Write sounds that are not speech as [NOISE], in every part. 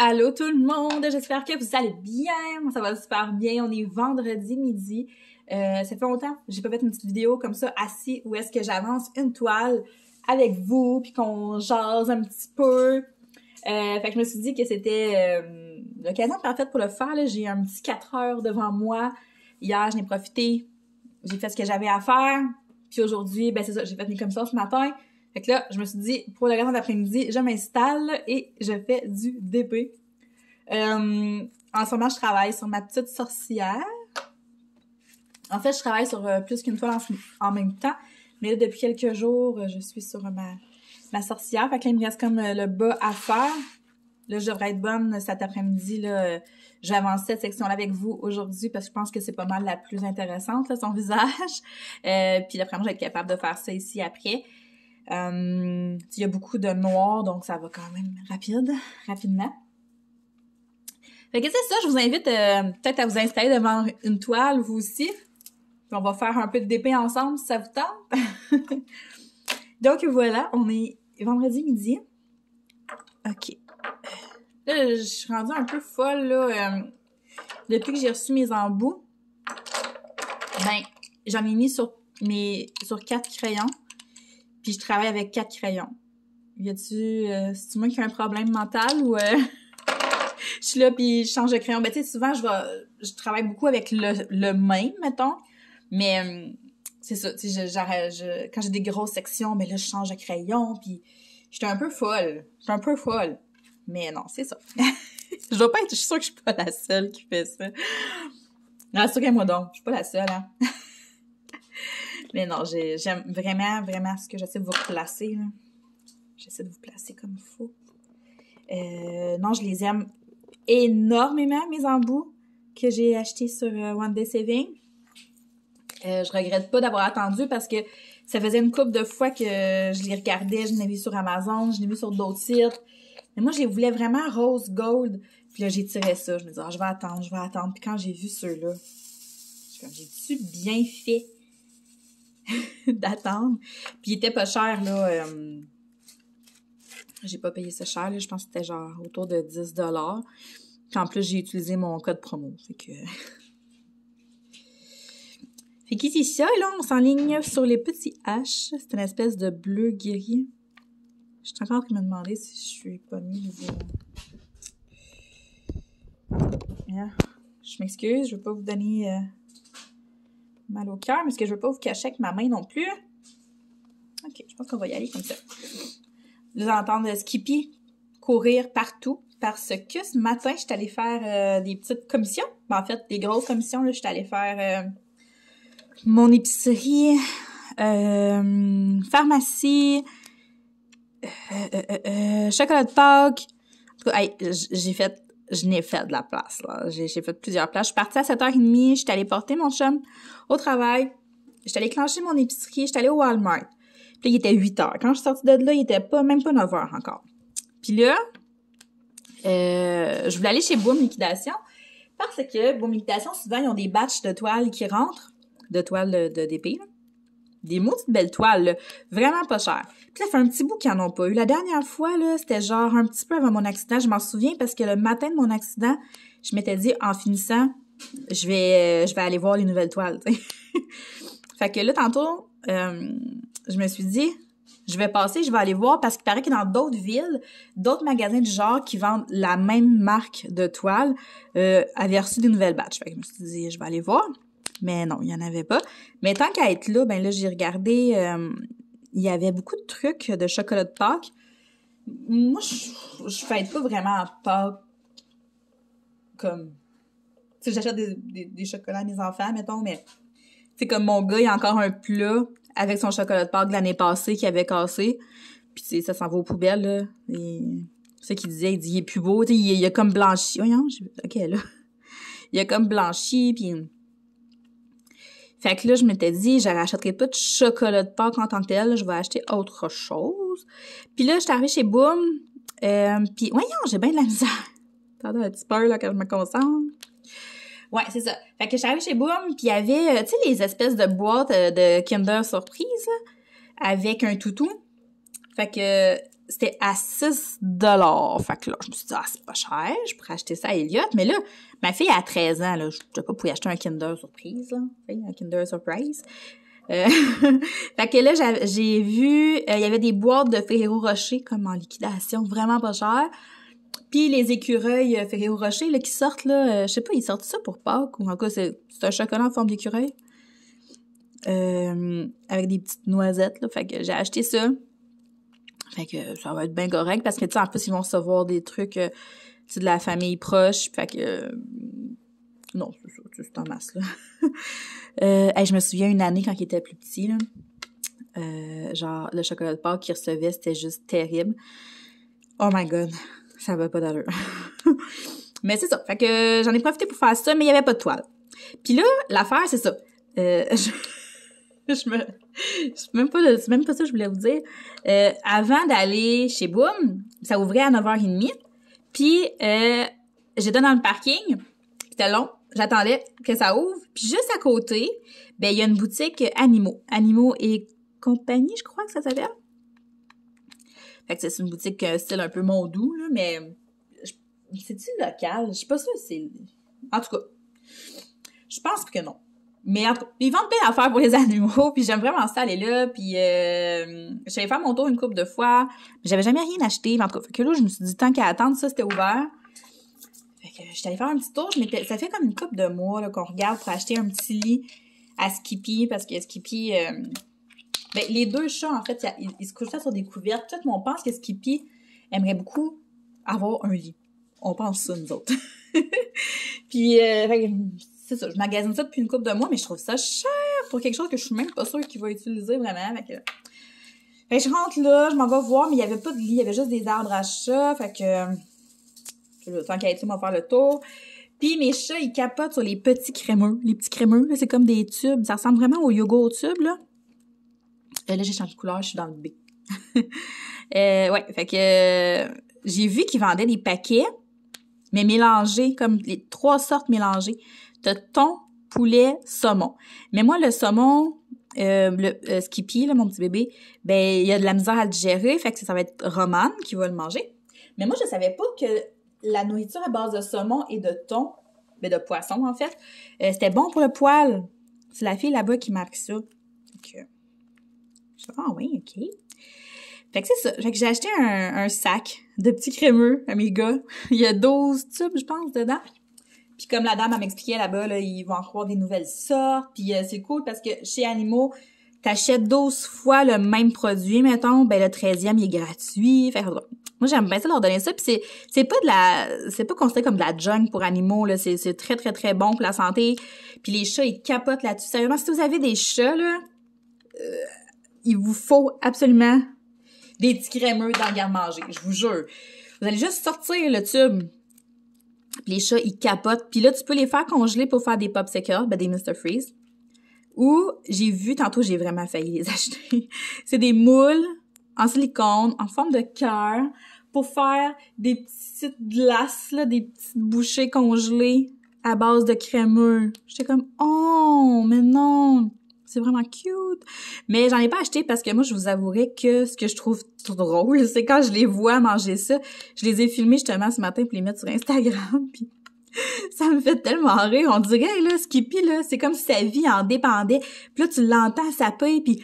Allô tout le monde, j'espère que vous allez bien. Moi ça va super bien. On est vendredi midi. Euh, ça fait longtemps, j'ai pas fait une petite vidéo comme ça assis où est-ce que j'avance une toile avec vous puis qu'on jase un petit peu. Euh, fait que je me suis dit que c'était euh, l'occasion parfaite pour le faire. J'ai un petit 4 heures devant moi. Hier, je n'ai profité. J'ai fait ce que j'avais à faire. Puis aujourd'hui, ben c'est ça, j'ai fait comme ça ce matin. Fait que là, je me suis dit, pour le reste de l'après-midi, je m'installe et je fais du DP. Euh, en ce moment, je travaille sur ma petite sorcière. En fait, je travaille sur euh, plus qu'une fois en, même temps. Mais là, depuis quelques jours, euh, je suis sur ma, sorcière. Fait que il me reste comme le bas à faire. Là, je devrais être bonne cet après-midi. Là, j'avance cette section-là avec vous aujourd'hui parce que je pense que c'est pas mal la plus intéressante, son [LAUGHS] visage. puis après, moi, je vais être capable de faire ça ici après. Euh, il y a beaucoup de noir, donc ça va quand même rapide, rapidement. Fait que c'est ça, je vous invite euh, peut-être à vous installer devant une toile, vous aussi. On va faire un peu de DP ensemble si ça vous tente. [LAUGHS] Donc voilà, on est vendredi midi. OK. je suis rendue un peu folle, là. Euh, depuis que j'ai reçu mes embouts, ben, j'en ai mis sur mes sur quatre crayons. Puis je travaille avec quatre crayons. Y a-tu, cest euh, c'est moi qui ai un problème mental ou euh, [LAUGHS] je suis là puis je change de crayon. Ben tu sais, souvent je je travaille beaucoup avec le, le même, mettons. Mais euh, c'est ça, tu sais, quand j'ai des grosses sections, mais ben là je change de crayon puis j'étais un peu folle, j'étais un peu folle. Mais non, c'est ça. [LAUGHS] je dois pas être, je suis sûre que je suis pas la seule qui fait ça. Rassurez-moi donc, je suis pas la seule, hein. [LAUGHS] Mais non, j'aime vraiment, vraiment ce que j'essaie de vous replacer. J'essaie de vous placer comme il faut. Euh, non, je les aime énormément, mes embouts que j'ai achetés sur euh, One Day Saving. Euh, je regrette pas d'avoir attendu parce que ça faisait une couple de fois que je les regardais. Je les vu sur Amazon, je les vu sur d'autres sites. Mais moi, je les voulais vraiment rose gold. Puis là, j'ai tiré ça. Je me disais, ah, je vais attendre, je vais attendre. Puis quand j'ai vu ceux-là, j'ai dit, bien fait [LAUGHS] d'attendre. Puis il était pas cher, là. Euh, j'ai pas payé ça cher, là. Je pense que c'était genre autour de 10 Puis en plus, j'ai utilisé mon code promo. Fait que. [LAUGHS] fait qu'ici, ça, là, on s'enligne sur les petits H. C'est une espèce de bleu guéri. Je suis encore en train de me demander si je suis pas mis hein? Je m'excuse, je vais pas vous donner. Euh, mal au cœur, parce que je ne veux pas vous cacher avec ma main non plus. OK, je pense qu'on va y aller comme ça. Vous entendre Skippy courir partout parce que ce matin, je suis allée faire euh, des petites commissions. Ben, en fait, des grosses commissions. je suis allée faire euh, mon épicerie, euh, pharmacie, chocolat de Pâques. j'ai fait je n'ai fait de la place. là. J'ai fait plusieurs places. Je suis partie à 7h30, j'étais allée porter mon chum au travail, j'étais allée clencher mon épicerie, suis allée au Walmart. Puis il était 8h. Quand je suis sortie de là, il était pas, même pas 9h encore. Puis là, euh, je voulais aller chez Boom Liquidation parce que Boom Liquidation, souvent, ils ont des batchs de toiles qui rentrent, de toiles de, de des maudites belles toiles, vraiment pas cher. Puis là, fait un petit bout qu'ils n'en ont pas eu. La dernière fois, là, c'était genre un petit peu avant mon accident. Je m'en souviens parce que le matin de mon accident, je m'étais dit, en finissant, je vais, euh, je vais aller voir les nouvelles toiles. [LAUGHS] fait que là, tantôt, euh, je me suis dit, je vais passer, je vais aller voir parce qu'il paraît que dans d'autres villes, d'autres magasins du genre qui vendent la même marque de toiles, euh, avaient reçu des nouvelles batches. Fait que je me suis dit, je vais aller voir. Mais non, il n'y en avait pas. Mais tant qu'à être là, ben là, j'ai regardé, euh, il y avait beaucoup de trucs de chocolat de Pâques. Moi, je ne fête pas vraiment Pâques comme... Tu sais, j'achète des, chocolats à mes enfants, mettons, mais... C'est comme mon gars, il a encore un plat avec son chocolat de Pâques de l'année passée qui avait cassé. Puis ça s'en va aux poubelles, là. Et... ce qu'il disait, il dit, il est plus beau, tu sais, il, a comme blanchi. Voyons, oh, OK, là. Il a comme blanchi, puis fait que là, je m'étais dit, je pas de chocolat de Pâques en tant que tel, je vais acheter autre chose. Puis là, je suis arrivée chez Boom, euh, puis voyons, j'ai bien de la misère. Attendez [LAUGHS] un petit peu, là, quand je me concentre. Ouais, c'est ça. Fait que je suis arrivée chez Boom, puis il y avait, euh, tu sais, les espèces de boîtes euh, de Kinder Surprise, avec un toutou. Fait que c'était à 6 Fait que là, je me suis dit, ah, c'est pas cher, je pourrais acheter ça à Elliot. Mais là, ma fille a 13 ans, là, je ne pas pouvoir acheter un Kinder Surprise, là. Un Kinder Surprise. Euh, [LAUGHS] fait que là, j'ai vu, euh, il y avait des boîtes de Ferrero Rocher comme en liquidation, vraiment pas cher. Puis les écureuils euh, Ferrero Rocher là, qui sortent, là, je je sais pas, ils sortent ça pour Pâques ou en cas, c'est un chocolat en forme d'écureuil. avec des petites noisettes, là. Fait que j'ai acheté ça. Fait que ça va être bien correct parce que, tu sais, en plus, ils vont recevoir des trucs euh, de la famille proche. Fait que. Euh, non, c'est ça, c'est en masse, là. [LAUGHS] Euh, je me souviens une année quand il était plus petit, là. genre, le chocolat de porc qu'il recevait, c'était juste terrible. Oh my god, ça va pas d'ailleurs. [LAUGHS] mais c'est ça. Fait que j'en ai profité pour faire ça, mais il y avait pas de toile. Puis là, l'affaire, c'est ça. [LAUGHS] je me c'est même pas même ça que je voulais vous dire. Euh, avant d'aller chez Boom, ça ouvrait à 9h30. Puis euh, j'étais dans le parking, c'était long, j'attendais que ça ouvre. Puis juste à côté, ben il y a une boutique Animaux, Animaux et compagnie, je crois que ça s'appelle. Fait que c'est une boutique euh, style un peu mondou là, mais c'est-tu local Je suis pas si c'est en tout cas. Je pense que non. Mais ils vendent plein d'affaires pour les [LAUGHS] animaux, puis j'aime vraiment ça aller là, puis euh, j'avais fait mon tour une couple de fois, mais j'avais jamais rien acheté, en tout cas, que là, je me suis dit, tant qu'à attendre, ça, c'était ouvert. Fait que j'étais allée faire un petit tour, ça fait comme une couple de mois, là, qu'on regarde pour acheter un petit lit à Skippy, parce que Skippy, euh, ben, les deux chats, en fait, ils, se se ça sur des couvertes. Tout on pense que Skippy aimerait beaucoup avoir un lit. On pense ça, nous autres. [LAUGHS] puis, euh, c'est ça, je magasine ça depuis une coupe de mois, mais je trouve ça cher pour quelque chose que je suis même pas sûre qu'il va utiliser vraiment. Fait que... je rentre là, je m'en vais voir, mais il y avait pas de lit, il y avait juste des arbres à chat. fait que... Tant qu'à être on va faire le tour. Puis mes chats, ils capotent sur les petits crémeux. Les petits crémeux, c'est comme des tubes. Ça ressemble vraiment au au tube, là. Euh, là, j'ai changé de couleur, je suis dans le B. [LAUGHS] euh, ouais, fait que... Euh, j'ai vu qu'ils vendaient des paquets mais mélangé, comme les trois sortes mélangées. de thon, poulet, saumon. Mais moi, le saumon, euh, le euh, Skippy, là, mon petit bébé, ben, il a de la misère à le digérer, fait que ça, va être Romane qui va le manger. Mais moi, je savais pas que la nourriture à base de saumon et de thon, mais ben, de poisson, en fait, euh, c'était bon pour le poil. C'est la fille là-bas qui marque ça. Donc, ah oui, OK. Fait que c'est ça. Fait que j'ai acheté un, sac de petits crémeux à mes gars. [LAUGHS] Il y a 12 tubes, je pense, dedans. Puis comme la dame m'expliquait là-bas, là, ils vont en croire des nouvelles sortes. Puis euh, c'est cool parce que chez Animaux, t'achètes 12 fois le même produit, mettons, ben le 13e, il est gratuit. Fait que, moi, j'aime bien ça leur donner ça. Puis c'est, c'est pas de la... C'est pas considéré comme de la junk pour animaux, là. C'est, c'est très, très, très bon pour la santé. Puis les chats, ils capotent là-dessus. Sérieusement, si vous avez des chats, là... Euh, il vous faut absolument des petits crémeux dans le garde-manger, je vous jure. Vous allez juste sortir le tube. Les chats, ils capotent. Puis là, tu peux les faire congeler pour faire des popsicles, ben des Mr. Freeze. Ou, j'ai vu, tantôt, j'ai vraiment failli les [LAUGHS] acheter. C'est des moules en silicone, en forme de cœur, pour faire des petites glaces, là, des petites bouchées congelées à base de crémeux. J'étais comme, oh, mais non! c'est vraiment cute. Mais j'en ai pas acheté parce que moi, je vous avouerai que ce que je trouve drôle, c'est quand je les vois manger ça. Je les ai filmés justement ce matin pour les mettre sur Instagram. [LAUGHS] Puis ça me fait tellement rire. On dirait, là, Skippy, là, c'est comme si sa vie en dépendait. Puis là, tu l'entends paye. puis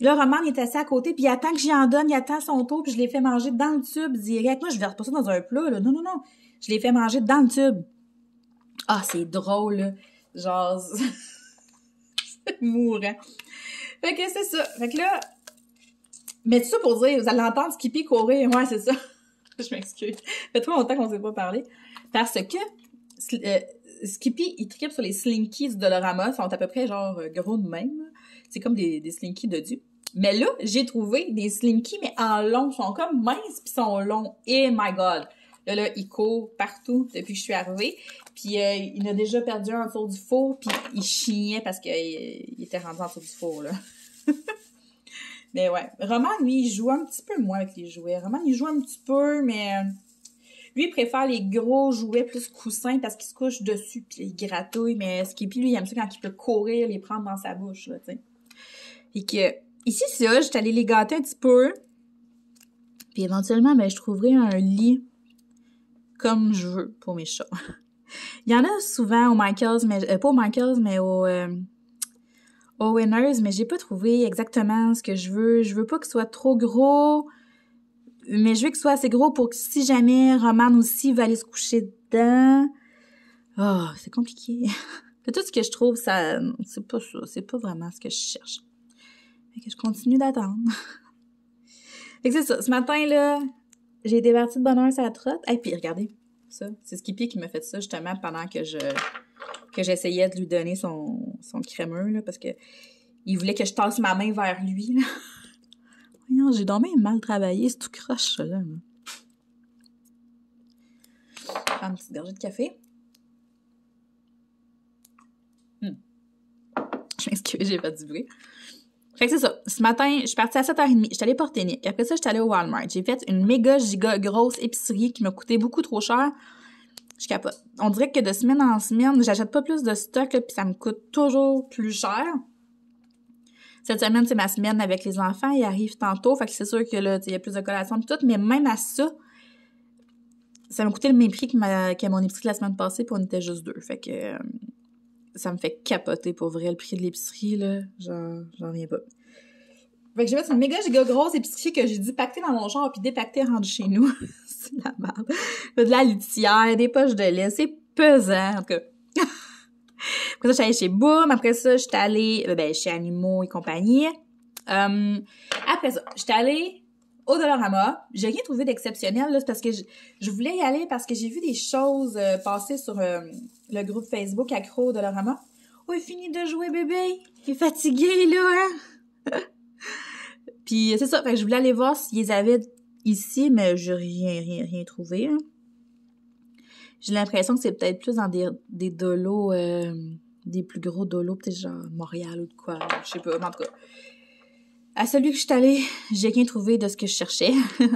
là, Roman est assis à côté, puis il attend que j'y en donne, il attend son tour, puis je l'ai fait manger dans le tube direct. Moi, je vais pas ça dans un plat, là. Non, non, non. Je l'ai fait manger dans le tube. Ah, c'est drôle, là. Genre... [LAUGHS] [LAUGHS] mourant. Fait que c'est ça. Fait que là, mais ça pour dire, vous allez entendre Skippy courir. Ouais, c'est ça. [LAUGHS] je m'excuse. fait trop longtemps qu'on ne s'est pas parlé. Parce que euh, Skippy, il tripe sur les slinkies de Dolorama. Ils sont à peu près genre euh, gros de même. C'est comme des, des slinkies de Dieu. Mais là, j'ai trouvé des slinkies, mais en long. Ils sont comme minces, puis ils sont longs. Et my God! Là, là, il court partout depuis que je suis arrivée. Puis euh, il a déjà perdu un autour du four, puis il chignait parce qu'il euh, était rendu autour du four, là. [LAUGHS] mais ouais. Roman, lui, il joue un petit peu moins avec les jouets. Roman, il joue un petit peu, mais... Euh, lui, il préfère les gros jouets plus coussins parce qu'il se couche dessus puis il gratouille. Mais ce qui puis lui, il aime ça quand il peut courir, les prendre dans sa bouche, là, tu Et que, ici, ça, suis allée les gâter un petit peu. Puis éventuellement, ben, je trouverai un lit comme je veux pour mes chats. [LAUGHS] Il y en a souvent au Michaels, mais euh, pas au Michaels, mais euh, au, Winners, mais j'ai pas trouvé exactement ce que je veux. Je veux pas ce soit trop gros, mais je veux ce soit assez gros pour que si jamais Roman aussi va aller se coucher dedans. Oh, c'est compliqué. [LAUGHS] tout ce que je trouve, ça, c'est pas ça, c'est pas vraiment ce que je cherche. Fait que je continue d'attendre. [LAUGHS] ça. Ce matin, là, j'ai parties de bonheur sa trotte. Et puis regardez, ça, c'est Skippy qui m'a fait ça justement pendant que je que j'essayais de lui donner son, son crémeux, parce que il voulait que je tasse ma main vers lui. [LAUGHS] Voyons, j'ai dormi mal travaillé, c'est tout croche, ça, là. prendre une petite gorgée de café. Hum. Je m'excuse, j'ai pas du bruit. Fait que c'est ça. Ce matin, je suis partie à 7h30. Je suis allée porter Nick. Après ça, je suis allée au Walmart. J'ai fait une méga giga grosse épicerie qui m'a coûté beaucoup trop cher. Je capote. On dirait que de semaine en semaine, j'achète pas plus de stock, là, puis ça me coûte toujours plus cher. Cette semaine, c'est ma semaine avec les enfants. Ils arrivent tantôt. Fait que c'est sûr que là, il y a plus de collations tout. Mais même à ça, ça m'a coûté le même prix que, mon épicerie de la semaine passée, puis on était juste deux. Fait que euh, ça me fait capoter pour vrai le prix de l'épicerie, là. Genre, J'en viens pas. Fait que j'ai fait une méga giga grosse épicerie que j'ai dû pacter dans mon genre puis dépacter rendu chez nous. [LAUGHS] c'est la merde. De la litière, des poches de lait, c'est pesant, en tout cas. [LAUGHS] après ça, j'étais allée chez Boum. Après ça, j'étais allée euh, ben, chez Animaux et compagnie. Euh, après ça, j'étais allée au Dolorama, j'ai rien trouvé d'exceptionnel là, parce que je, voulais y aller parce que j'ai vu des choses euh, passer sur euh, le groupe Facebook accro au Dolorama. Oh, il finit de jouer bébé, il est fatigué là. Hein? [LAUGHS] Puis euh, c'est ça, fait que je voulais aller voir s'ils avaient ici, mais j'ai rien, rien, rien trouvé. Hein. J'ai l'impression que c'est peut-être plus dans des, des dolos, des plus gros dolos, peut-être genre Montréal ou de quoi, je sais pas, en tout cas. À celui que je suis allée, j'ai rien trouvé de ce que je cherchais. [LAUGHS] je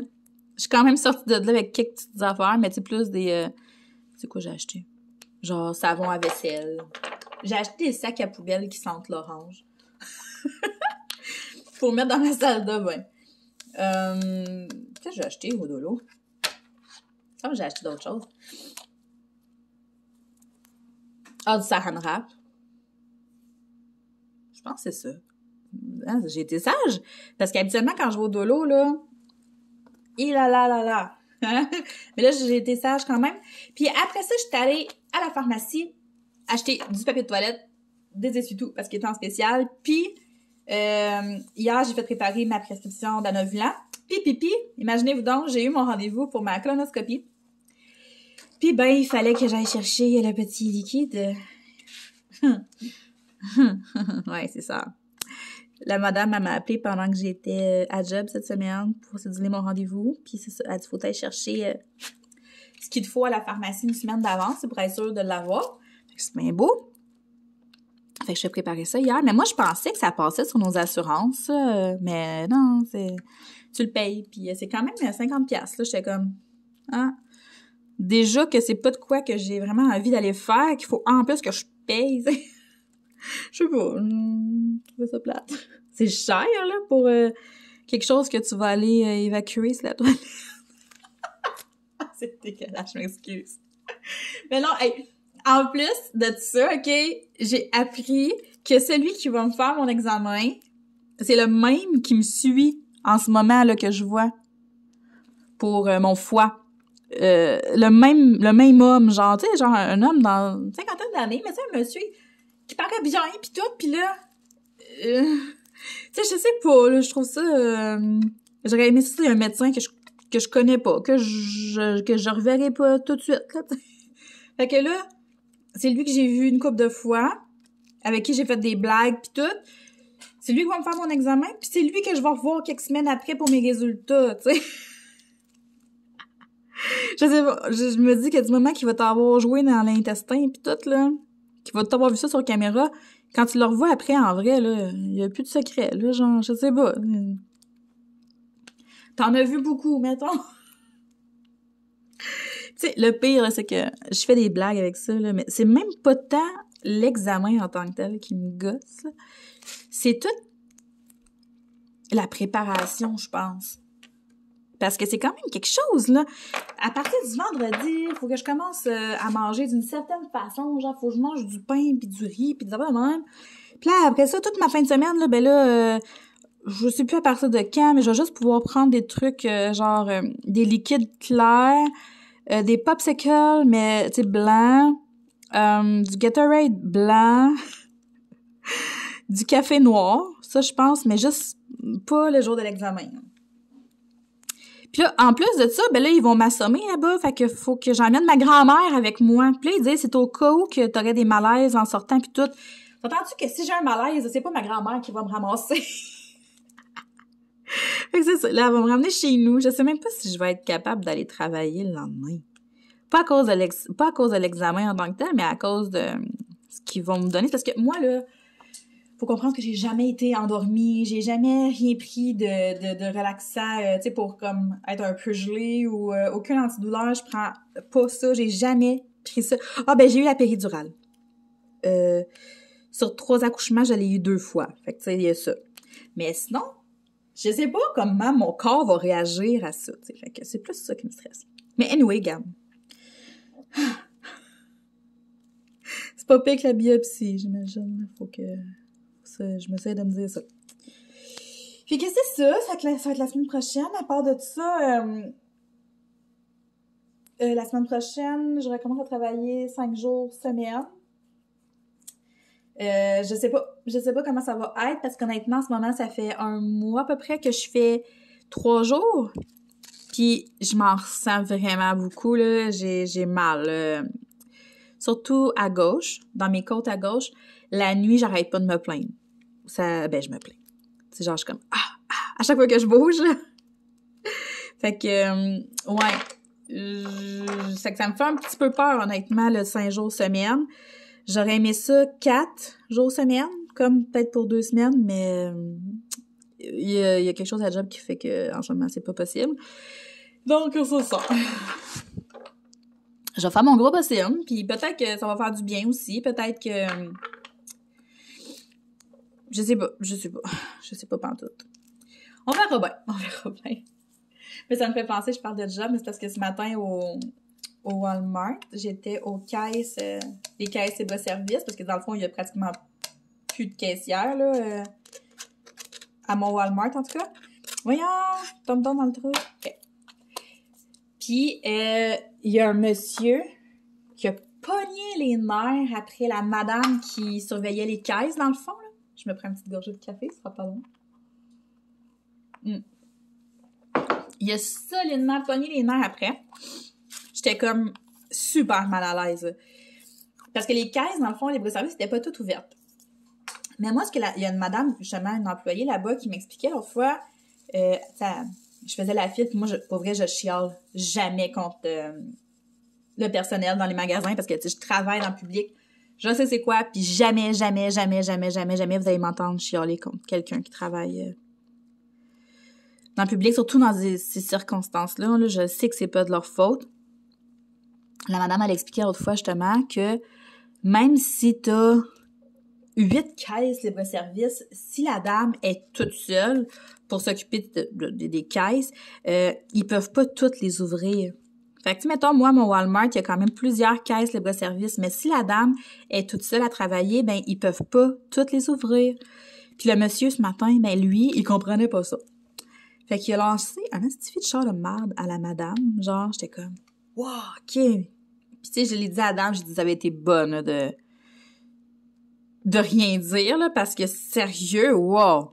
suis quand même sortie de là avec quelques petites affaires, mais c'est plus des. Tu euh, C'est quoi j'ai acheté? Genre savon à vaisselle. J'ai acheté des sacs à poubelle qui sentent l'orange. Faut [LAUGHS] mettre dans ma salle de bain. Qu'est-ce euh, que j'ai acheté au dolo? que ah, j'ai acheté d'autres choses. Ah, du saran wrap. Je pense que c'est ça. Hein, j'ai été sage. Parce qu'habituellement, quand je vais au l'eau là, il a là là Mais là, j'ai été sage quand même. Puis après ça, j'étais allée à la pharmacie acheter du papier de toilette, des essuie-tout parce qu'il était en spécial. Puis euh, hier, j'ai fait préparer ma prescription d'anovulant. Puis, pipi, imaginez-vous donc, j'ai eu mon rendez-vous pour ma colonoscopie. Puis ben, il fallait que j'aille chercher le petit liquide. [LAUGHS] ouais, c'est ça la madame, m'a appelé pendant que j'étais euh, à job cette semaine pour séduire mon rendez-vous. Puis c'est à elle faut aller chercher euh, ce qu'il te faut à la pharmacie une semaine d'avance pour être sûr de l'avoir. C'est bien beau. Fait que je préparé ça hier. Mais moi, je pensais que ça passait sur nos assurances. mais non, c'est tu le payes. Puis euh, c'est quand même 50$. Là, j'étais comme, ah. Déjà que c'est pas de quoi que j'ai vraiment envie d'aller faire, qu'il faut en plus que je paye. [LAUGHS] je sais pas. Hmm. [LAUGHS] C'est cher, là, pour euh, quelque chose que tu vas aller euh, évacuer sur la toilette. [LAUGHS] c'est dégueulasse, je m'excuse. Mais non, en plus de ça, OK, j'ai appris que celui qui va me faire mon examen, c'est le même qui me suit en ce moment, là, que je vois pour euh, mon foie. le même le même homme genre tu sais genre un homme dans 50 cinquantaine d'années mais c'est un monsieur qui parle bien puis tout puis là euh, [LAUGHS] sais, je sais pas, je trouve ça... Euh, j'aurais aimé si c'était un médecin que je, que connais pas, que je, que je reverrai pas tout de suite. [LAUGHS] fait que là, c'est lui que j'ai vu une couple de fois, avec qui j'ai fait des blagues pis tout. C'est lui qui va me faire mon examen, puis c'est lui que je vais revoir quelques semaines après pour mes résultats, tu sais. [LAUGHS] je sais pas, je, me dis que du moment qu'il va t'avoir joué dans l'intestin pis tout, là, qu'il va t'avoir vu ça sur caméra, quand tu le revois après, en vrai, là, il n'y a plus de secret, là, genre, je sais pas. T'en as vu beaucoup, mettons. [LAUGHS] tu sais, le pire, c'est que je fais des blagues avec ça, là, mais c'est même pas tant l'examen en tant que tel qui me gosse. C'est toute la préparation, je pense parce que c'est quand même quelque chose, là. À partir du vendredi, il faut que je commence euh, à manger d'une certaine façon. Genre, faut que je mange du pain, puis du riz, puis de même. Puis là, après ça, toute ma fin de semaine, là, ben là, euh, je sais plus à partir de quand, mais je vais juste pouvoir prendre des trucs, euh, genre, des liquides clairs, des popsicles, mais, tu sais, blancs, du Gatorade blanc, [LAUGHS] du café noir, ça, je pense, mais juste pas le jour de l'examen. Puis là, en plus de ça, ben là, ils vont m'assommer là-bas, fait que faut que j'emmène ma grand-mère avec moi. Puis là, ils disent, c'est au cas où que t'aurais des malaises en sortant, pis tout. T'entends-tu que si j'ai un malaise, c'est pas ma grand-mère qui va me ramasser? [LAUGHS] fait que c'est ça. Là, elle va me ramener chez nous. Je sais même pas si je vais être capable d'aller travailler le lendemain. Pas à cause de l'examen en tant que tel, mais à cause de ce qu'ils vont me donner. Parce que moi, là, faut comprendre que j'ai jamais été endormie, j'ai jamais rien pris de, de, de relaxant, euh, tu sais, pour comme être un peu gelée ou euh, aucun antidouleur, je prends pas ça, j'ai jamais pris ça. Ah ben j'ai eu la péridurale. Euh, sur trois accouchements, je l'ai eu deux fois. Fait que tu sais, il y a ça. Mais sinon, je sais pas comment mon corps va réagir à ça, tu sais. que c'est plus ça qui me stresse. Mais anyway, gamme. [SIGHS] C'est pas pire que la biopsie, j'imagine. Faut que je me suis de me dire ça. qu'est-ce que c'est ça, ça va, être la, semaine prochaine. À part de tout ça, euh, euh, la semaine prochaine, je recommence à travailler cinq jours semaine. Euh, je sais pas, je sais pas comment ça va être parce qu'honnêtement, en ce moment, ça fait un mois à peu près que je fais trois jours. Puis je m'en ressens vraiment beaucoup j'ai mal, surtout à gauche, dans mes côtes à gauche. La nuit, j'arrête pas de me plaindre ça, ben, je me plains. C'est genre, je suis comme, ah, ah, à chaque fois que je bouge, [LAUGHS] fait que, euh, ouais. Je, que ça me fait un petit peu peur, honnêtement, le 5 jours semaine. J'aurais aimé ça 4 jours semaine, comme peut-être pour deux semaines, mais euh, il y, a, quelque chose à job qui fait que, en ce c'est pas possible. Donc, c'est ça. [LAUGHS] je vais faire mon gros possible, puis peut-être que ça va faire du bien aussi. Peut-être que je sais pas, je sais pas, [SIGHS] je sais pas pantoute. On verra bien, on verra bien. Mais ça me fait penser, je parle de job, mais c'est parce que ce matin au, Walmart, j'étais aux caisses, les euh, caisses et bas service, parce que dans le fond, il y a pratiquement plus de caissière, là, euh, à mon Walmart en tout cas. Voyons, tombe donc dans le trou. Puis, euh, il y a un monsieur qui a pogné les nerfs après la madame qui surveillait les caisses, dans le fond, là. Je me prends une petite gorgée de café, ce sera pas long. Hmm. Il a solidement pogné les mains après. J'étais comme super mal à l'aise. Parce que les caisses, dans le fond, les de services c'était pas toutes ouvertes. Mais moi, ce que il y a une madame, justement, un employée là-bas qui m'expliquait Autrefois, fois, euh, je faisais la file, moi, pour vrai, je chiale jamais contre euh, le personnel dans les magasins parce que, je travaille dans le public je sais c'est quoi, puis jamais, jamais, jamais, jamais, jamais, jamais vous allez m'entendre chialer contre quelqu'un qui travaille euh, dans le public, surtout dans ces, circonstances-là. je sais que c'est pas de leur faute. La madame, elle expliquait autrefois justement que même si as huit caisses libre-service, si la dame est toute seule pour s'occuper des caisses, euh, ils peuvent pas toutes les ouvrir. Fait que, mettons, moi, mon Walmart, il y a quand même plusieurs caisses libre-service, mais si la dame est toute seule à travailler, ben, ils peuvent pas toutes les ouvrir. Puis le monsieur, ce matin, ben, lui, il comprenait pas ça. Fait qu'il a lancé un institut de char de marde à la madame. Genre, j'étais comme, wow, OK. Puis, tu sais, je l'ai dit à la dame, j'ai dit, ça avait été bonne, de, de rien dire, là, parce que sérieux, wow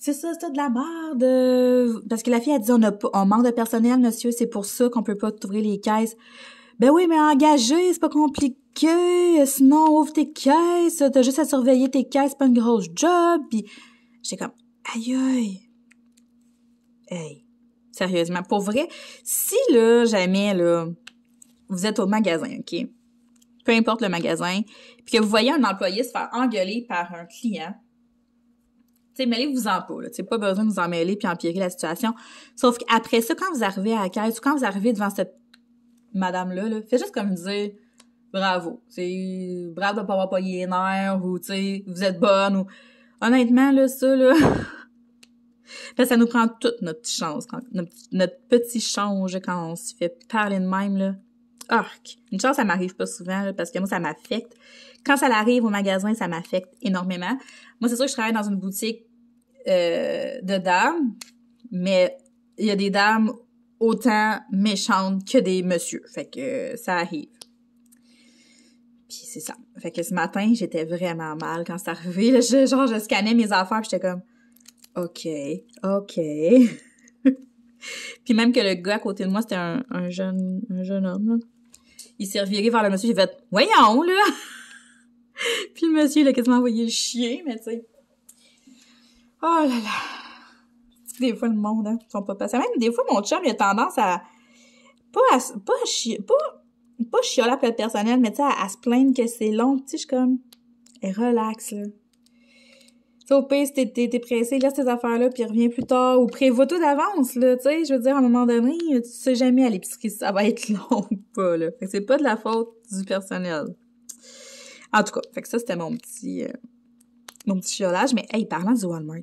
c'est ça, c'est de la merde. Euh, parce que la fille a dit on, a, on manque de personnel, monsieur, c'est pour ça qu'on peut pas t'ouvrir les caisses. Ben oui, mais engager, c'est pas compliqué. Sinon, ouvre tes caisses, t'as juste à surveiller tes caisses, pas une grosse job. Puis j'étais comme aïe aïe. Hey, sérieusement, pour vrai, si là jamais là vous êtes au magasin, OK Peu importe le magasin, puis que vous voyez un employé se faire engueuler par un client sais, mêlez-vous en pas. Là. Pas besoin de vous en mêler puis empirer la situation. Sauf qu'après ça, quand vous arrivez à la caisse ou quand vous arrivez devant cette madame-là, là, faites juste comme dire bravo. C'est bravo de pas avoir pogné les nerfs ou t'sais, vous êtes bonne ou. Honnêtement, là, ça, [LAUGHS] là. ça nous prend toute notre chance, notre, petit change quand on se fait parler de même, là. Une chose, ça m'arrive pas souvent, parce que moi, ça m'affecte. Quand ça arrive au magasin, ça m'affecte énormément. Moi, c'est sûr que je travaille dans une boutique euh, de dames, mais il y a des dames autant méchantes que des messieurs. Fait que euh, ça arrive. Puis c'est ça. Fait que ce matin, j'étais vraiment mal quand ça arrivé. genre, je scannais mes affaires, j'étais comme OK, OK. [LAUGHS] puis même que le gars à côté de moi, c'était un, jeune un jeune homme il s'est reviré vers le monsieur, j'ai fait « Voyons, là! [LAUGHS] » Puis le monsieur, il a quasiment envoyé le chien, mais tu sais... Oh là là! Des fois, le monde, hein, ils sont pas passés. Même des fois, mon chum, il a tendance à... Pas à... Pas à chier... Pas... Pas chioler à le personnel, mais tu sais, à, se plaindre que c'est long. Tu sais, je suis comme... Et relax, là. Topé, si t'es, pressé, laisse tes affaires-là, puis reviens plus tard, ou prévois tout d'avance, là, tu sais, je veux dire, à un moment donné, tu sais jamais à l'épicerie ça va être [LAUGHS] long ou pas, là. Fait que c'est pas de la faute du personnel. En tout cas, fait que ça, c'était mon petit... Euh, mon petit chiolage, mais hey, parlant du Walmart.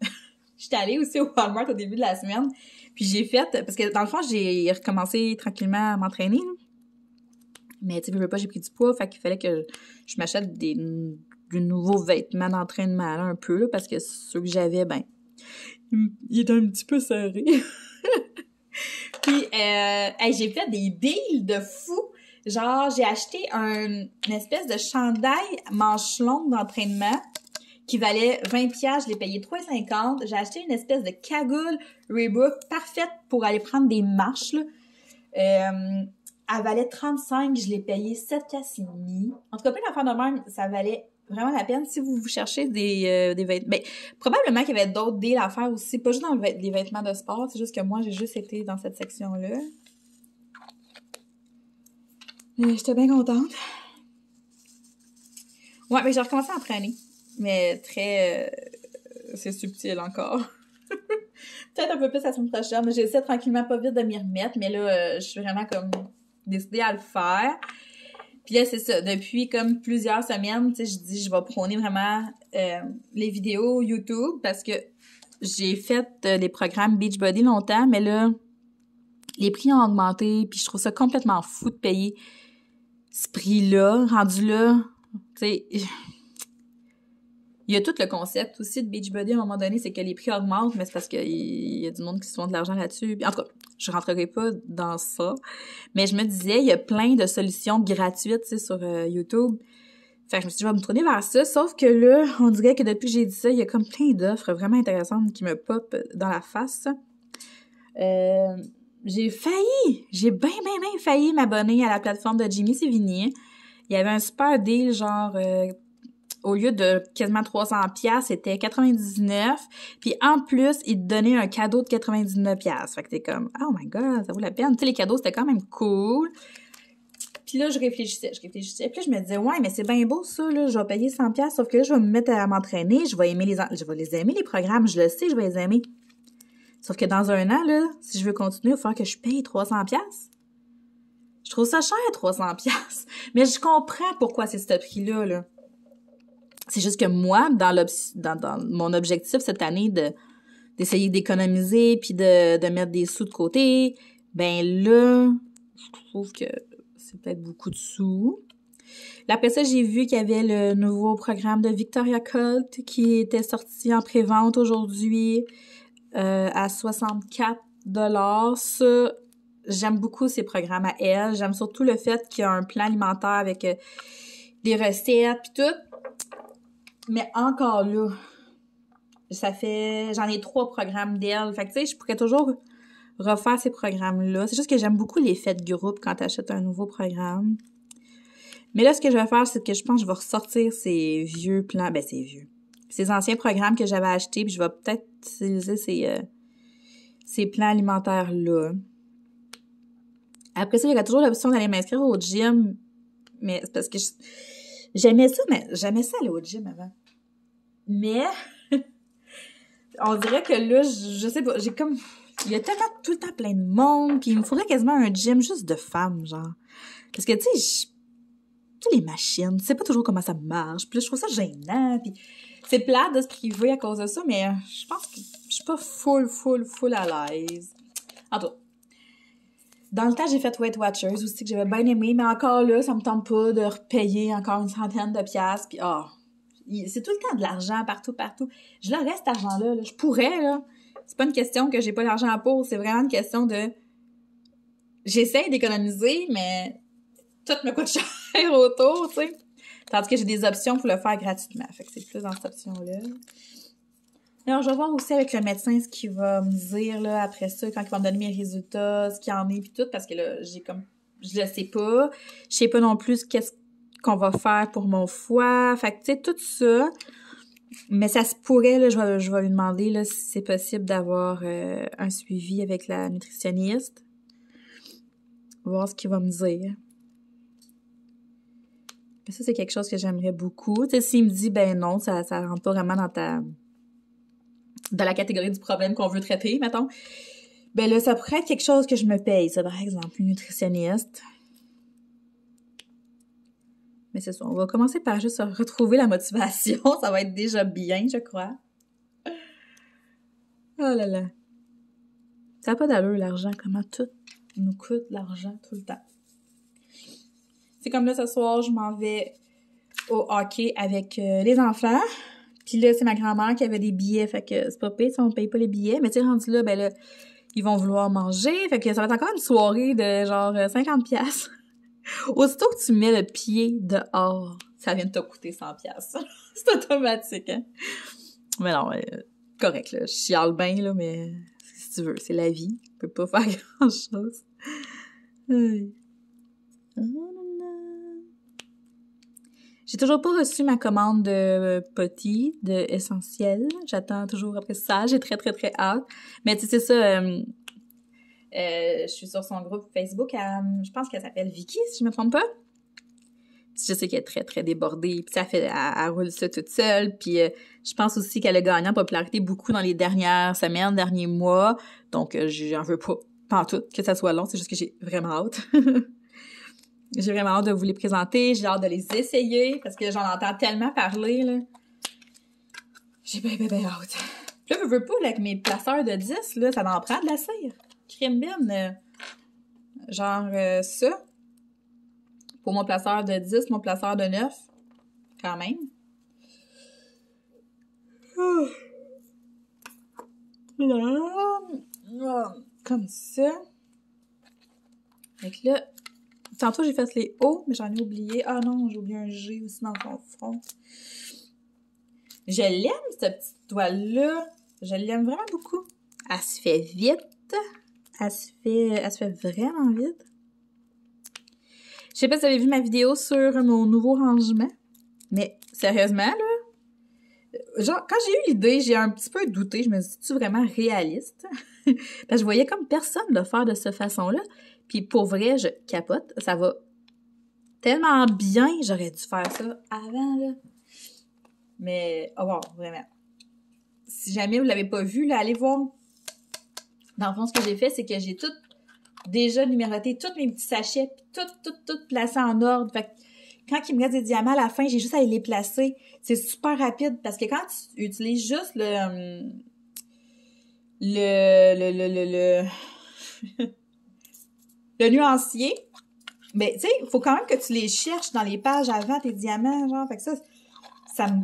[LAUGHS] J'étais allée aussi au Walmart au début de la semaine, puis j'ai fait... Parce que, dans le fond, j'ai recommencé tranquillement à m'entraîner, mais tu sais, je veux pas, j'ai pris du poids, fait qu'il fallait que je m'achète des du nouveau vêtement d'entraînement, là, un peu, parce que ceux que j'avais, ben, il est un petit peu serré. [LAUGHS] Puis, euh, j'ai fait des deals de fou. Genre, j'ai acheté une espèce de chandail manche longue d'entraînement qui valait 20 je l'ai payé 3,50. J'ai acheté une espèce de cagoule Reebok parfaite pour aller prendre des marches. Euh, elle valait 35, je l'ai payé 7 et En tout cas, plein fin de même, ça valait vraiment la peine si vous, cherchez euh, des, vêtements. Ben, probablement qu'il y avait d'autres deals à faire aussi, pas juste dans les vêtements de sport, c'est juste que moi, j'ai juste été dans cette section-là. Euh, j'étais bien contente. Ouais, mais j'ai recommencé à entraîner. Mais très. Euh, c'est subtil encore. [LAUGHS] Peut-être un peu plus la semaine prochaine. J'essaie tranquillement, pas vite de m'y remettre, mais là, je suis vraiment comme décidée à le faire. Puis là, c'est ça. Depuis comme plusieurs semaines, tu sais, je dis, je vais prôner vraiment euh, les vidéos YouTube parce que j'ai fait euh, des les programmes Beachbody longtemps, mais là, les prix ont augmenté, puis je trouve ça complètement fou de payer ce prix-là, rendu là. Tu sais, il y a tout le concept aussi de beach Beachbody à un moment donné, c'est que les prix augmentent, mais c'est parce qu'il y a du monde qui se vend de l'argent là-dessus. En tout cas, je rentrerai pas dans ça. Mais je me disais, il y a plein de solutions gratuites sur euh, YouTube. Fait je me suis dit, je vais me tourner vers ça. Sauf que là, on dirait que depuis que j'ai dit ça, il y a comme plein d'offres vraiment intéressantes qui me popent dans la face. Euh, j'ai failli, j'ai bien, bien, bien failli m'abonner à la plateforme de Jimmy Sévigné. Il y avait un super deal, genre euh, au lieu de quasiment 300 pièces, c'était 99. Puis en plus, ils te donnaient un cadeau de 99 pièces. Fait que t'es comme oh my god, ça vaut la peine. Tu sais les cadeaux c'était quand même cool. Puis là, je réfléchissais, je réfléchissais. Puis là, je me disais, ouais, mais c'est bien beau ça, là. Je vais payer 100 pièces, sauf que là, je vais me mettre à m'entraîner. Je vais aimer les, je vais les aimer les programmes. Je le sais, je vais les aimer. Sauf que dans un an, là, si je veux continuer, il va que je paye 300 pièces. Je trouve ça cher, 300 pièces. Mais je comprends pourquoi c'est ce prix-là, là. C'est juste que moi, dans, mon objectif cette année de d'essayer d'économiser puis de, mettre des sous de côté, ben là, je trouve que c'est peut-être beaucoup de sous. après ça, j'ai vu qu'il y avait le nouveau programme de Victoria Colt qui était sorti en pré-vente aujourd'hui euh, à 64 dollars. J'aime beaucoup ces programmes à elle. J'aime surtout le fait qu'il y a un plan alimentaire avec euh, des recettes puis tout. Mais encore là, ça fait. J'en ai trois programmes d'elle. Fait que, tu sais, je pourrais toujours refaire ces programmes-là. C'est juste que j'aime beaucoup les de groupe quand tu un nouveau programme. Mais là, ce que je vais faire, c'est que je pense que je vais ressortir ces vieux plans. Ben, ces vieux. Ces anciens programmes que j'avais achetés, puis je vais peut-être utiliser ces, euh, ces plans alimentaires-là. Après ça, il y a toujours l'option d'aller m'inscrire au gym. Mais c'est parce que j'aimais ça, mais j'aimais ça aller au gym avant. Mais [LAUGHS] on dirait que là, je, sais pas, j'ai comme. Il y a tellement tout le temps plein de monde, puis il me faudrait quasiment un gym juste de femmes, genre. Parce que, tu sais, je... les machines, tu sais pas toujours comment ça marche, puis je trouve ça gênant, puis c'est plat de se priver à cause de ça, mais je pense que je suis pas full, full, full à l'aise. En tout dans le temps, j'ai fait Weight Watchers aussi, que j'avais bien aimé, mais encore là, ça me tente pas de repayer encore une centaine de piastres, puis ah c'est tout le temps de l'argent partout, partout. Je leur reste cet argent-là, je pourrais, là. C'est pas une question que j'ai pas d'argent l'argent pour, c'est vraiment une question de j'essaie d'économiser, mais tout me coûte [LAUGHS] cher autour, tu sais. Tandis que j'ai des options pour le faire gratuitement. Fait que c'est plus dans cette option-là. Alors, je vais voir aussi avec le médecin ce qu'il va me dire là, après ça, quand il va me donner mes résultats, ce qu'il en est, puis tout, parce que là, j'ai comme. Je le sais pas. Je sais pas non plus qu'est-ce qu'on va faire pour mon foie. Fait que, tu sais, tout ça. Mais ça se pourrait, je, vais, lui demander si c'est possible d'avoir euh, un suivi avec la nutritionniste. Voir ce qu'il va me dire. ça, c'est quelque chose que j'aimerais beaucoup. Tu sais, s'il me dit, ben non, ça ne rentre pas vraiment dans ta. dans la catégorie du problème qu'on veut traiter, mettons. Ben là, ça pourrait être quelque chose que je me paye, ça, par exemple, une nutritionniste. Mais c'est ça, on va commencer par juste retrouver la motivation. [LAUGHS] Ça va être déjà bien, je crois. Oh là là. Ça n'a pas d'allure, l'argent. Comment tout nous coûte l'argent tout le temps. C'est comme là, ce soir, je m'en vais au hockey avec euh, les enfants. Puis là, c'est ma grand-mère qui avait des billets. Fait que c'est pas payé si on paye pas les billets. Mais tu sais, rendu là, ben là, ils vont vouloir manger. Fait que ça va être encore une soirée de genre 50 euh, [LAUGHS] Aussitôt que tu mets le pied dehors, ça vient de te coûter 100 [LAUGHS] c'est automatique, hein? Mais non, euh, correct, là. Je chiale bien, là, mais si tu veux, c'est la vie. Tu peux pas [LAUGHS] faire grand-chose. J'ai toujours pas reçu ma commande de euh, petit, de essentiel. J'attends toujours après ça. J'ai très, très, très hâte. Mais tu sais, ça, euh, euh, je suis sur son groupe Facebook. Euh, je pense qu'elle s'appelle Vicky, si je me trompe pas je sais qu'elle est très, très débordée. Puis ça fait, elle, roule ça toute seule. Puis euh, je pense aussi qu'elle a gagné en popularité beaucoup dans les dernières semaines, derniers mois. Donc, j'en veux pas, pas en tout, que ça soit long. C'est juste que j'ai vraiment hâte. [LAUGHS] j'ai vraiment hâte de vous les présenter. J'ai hâte de les essayer parce que j'en entends tellement parler, là. J'ai bien, bien, bien hâte. là, je veux pas, avec mes placeurs de 10, là, ça m'en prend de la cire crème bien, euh, genre euh, ça, pour mon placeur de 10, mon placeur de 9, quand même. [SIGHS] Comme ça. Donc là, tantôt j'ai fait les hauts, mais j'en ai oublié. Ah non, j'ai oublié un G aussi dans son front. Je l'aime, cette petite toile là Je l'aime vraiment beaucoup. Elle se fait vite. Elle se fait, fait vraiment vite. Je sais pas si vous avez vu ma vidéo sur mon nouveau rangement, mais sérieusement, là, genre, quand j'ai eu l'idée, j'ai un petit peu douté. Je me suis dit, tu vraiment réaliste? [LAUGHS] je voyais comme personne le faire de cette façon-là. Puis pour vrai, je capote. Ça va tellement bien. J'aurais dû faire ça avant, là. Mais, oh wow, vraiment. Si jamais vous l'avez pas vu, là, allez voir dans le fond, ce que j'ai fait, c'est que j'ai tout déjà numéroté, tous mes petits sachets, puis tout, tout, tout placé en ordre. Fait quand il me reste des diamants à la fin, j'ai juste à les placer. C'est super rapide parce que quand tu utilises juste le. Hum, le. le. le. le, [LAUGHS] nuancier, mais ben, tu sais, il faut quand même que tu les cherches dans les pages avant tes diamants, genre. Fait que ça, ça me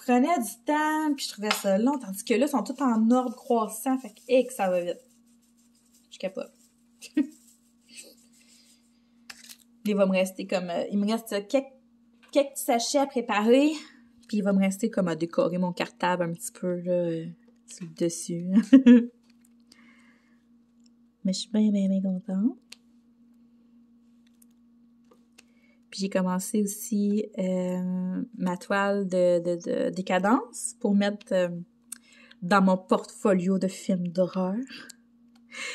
prenait du temps, puis je trouvais ça long, tandis que là, ils sont tous en ordre croissant, fait que, ça va vite. Je capote. [LAUGHS] il va me rester comme... Euh, il me reste quelques, quelques, sachets à préparer, puis il va me rester comme à décorer mon cartable un petit peu, là, euh, dessus. [LAUGHS] Mais je suis bien, bien, bien contente. Puis j'ai commencé aussi euh, ma toile de, décadence pour mettre euh, dans mon portfolio de films d'horreur.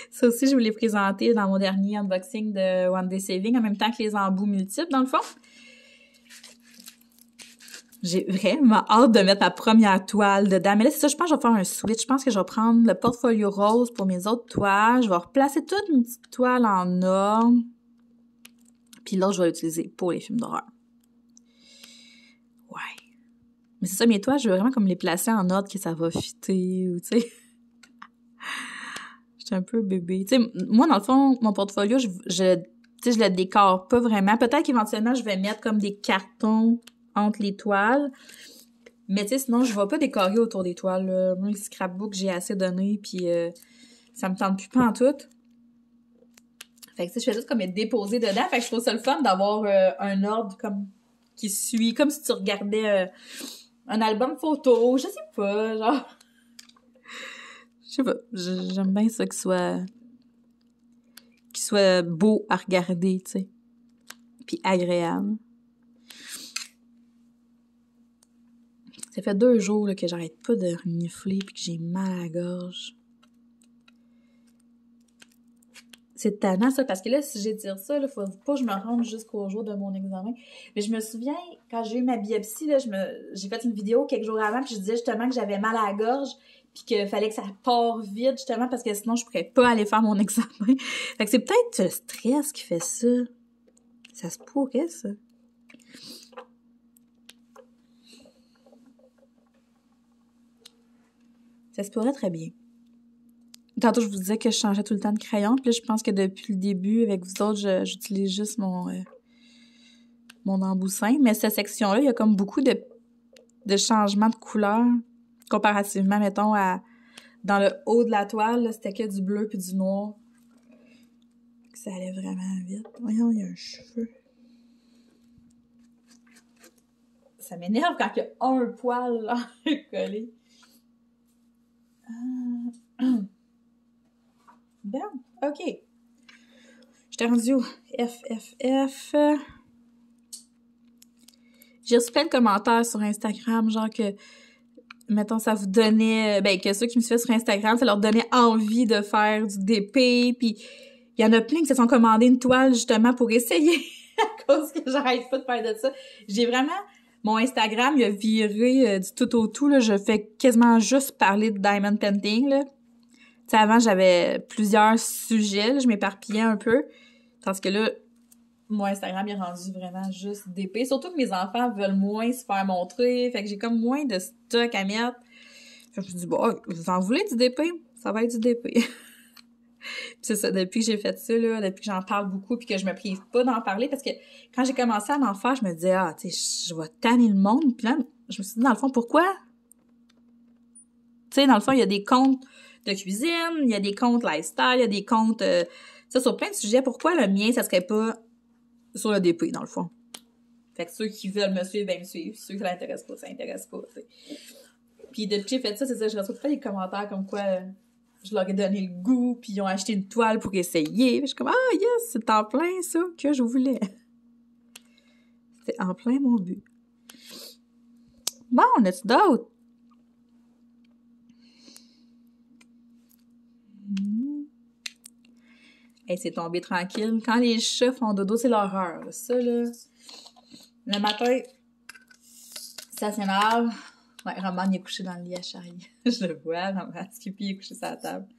Ça aussi, je voulais présenter dans mon dernier unboxing de One Day Saving, en même temps que les embouts multiples, dans le fond. J'ai vraiment hâte de mettre ma première toile dedans. Mais là, c'est ça, je pense que je vais faire un switch. Je pense que je vais prendre le portfolio rose pour mes autres toiles. Je vais replacer toute une petite toile en or puis l'autre, je vais l'utiliser pour les films d'horreur. Ouais. Mais c'est ça, mes toi, je veux vraiment comme les placer en ordre que ça va fitter, ou tu sais. [LAUGHS] J'étais un peu bébé. Tu sais, moi, dans le fond, mon portfolio, je, je, le décore pas vraiment. Peut-être qu'éventuellement, je vais mettre comme des cartons entre les toiles. Mais tu sais, sinon, je vais pas décorer autour des toiles. Moi, le scrapbook, j'ai assez donné, puis euh, ça me tente plus pas en tout. Fait que ça, je fais juste comme être déposée dedans. Fait que je trouve ça le fun d'avoir euh, un ordre comme qui suit, comme si tu regardais euh, un album photo, je sais pas, genre. Je sais pas, j'aime bien ça qu'il soit qu'il soit beau à regarder, tu sais. Puis agréable. Ça fait deux jours que j'arrête pas de renifler puis que j'ai mal à la gorge. C'est tellement ça, parce que là, si j'ai dire ça, il faut pas que je me rende jusqu'au jour de mon examen. Mais je me souviens, quand j'ai eu ma biopsie, j'ai fait une vidéo quelques jours avant, puis je disais justement que j'avais mal à la gorge, puis qu'il fallait que ça part vite, justement, parce que sinon, je ne pourrais pas aller faire mon [LAUGHS] examen. fait que c'est peut-être le stress qui fait ça. Ça se pourrait, ça. Ça se pourrait très bien. Tantôt, je vous disais que je changeais tout le temps de crayon. Puis là, je pense que depuis le début, avec vous autres, j'utilise juste mon, euh, mon emboussin. Mais cette section-là, il y a comme beaucoup de, de changements de couleurs comparativement, mettons, à dans le haut de la toile. C'était que du bleu puis du noir. Ça allait vraiment vite. Voyons, il y a un cheveu. Ça m'énerve quand il y a un poil là, [LAUGHS] collé. Ah. [CLEARS THROAT] Bon, OK. J'étais rendue où? FFF. J'ai reçu plein de commentaires sur Instagram, genre que, mettons, ça vous donnait, euh, ben, que ceux qui me suivent sur Instagram, ça leur donnait envie de faire du DP, puis il y en a plein qui se sont commandés une toile, justement, pour essayer, [LAUGHS] à cause que j'arrête pas de faire de ça. J'ai vraiment, mon Instagram, il a viré euh, du tout au tout, là, je fais quasiment juste parler de diamond painting, là sais, avant, j'avais plusieurs sujets, je m'éparpillais un peu. Parce que là, mon Instagram est rendu vraiment juste d'épée. Surtout que mes enfants veulent moins se faire montrer. Fait que j'ai comme moins de stock à mettre. Fait que je me dis, bon, vous en voulez du DP? Ça va être du DP. [LAUGHS] c'est ça, depuis que j'ai fait ça, là, depuis que j'en parle beaucoup puis que je me prive pas d'en parler, parce que quand j'ai commencé à m'en faire, je me disais, ah, tu sais, je vais tanner le monde. Puis là, je me suis dit, dans le fond, pourquoi? Tu sais, dans le fond, il y a des comptes de cuisine, il y a des comptes lifestyle, il y a des comptes... Euh, ça, sur plein de sujets. Pourquoi le mien, ça serait pas sur le DP, dans le fond? Fait que ceux qui veulent me suivre, ben me suivent. Ceux qui l'intéressent pas, ça intéresse pas, Puis de j'ai fait ça, c'est ça, je reçois pas des commentaires comme quoi euh, je leur ai donné le goût, puis ils ont acheté une toile pour essayer. je suis comme « Ah, yes, c'est en plein ça que je voulais! » C'était en plein mon but. Bon, on a-tu d'autres? Elle s'est tombée tranquille. Quand les chats font dodo, c'est l'horreur. Ça, là, le matin, ça s'énerve. Ouais, Roman, est couché dans le lit à Charlie. [LAUGHS] Je le vois, Roman. Skippy est couché sur la table.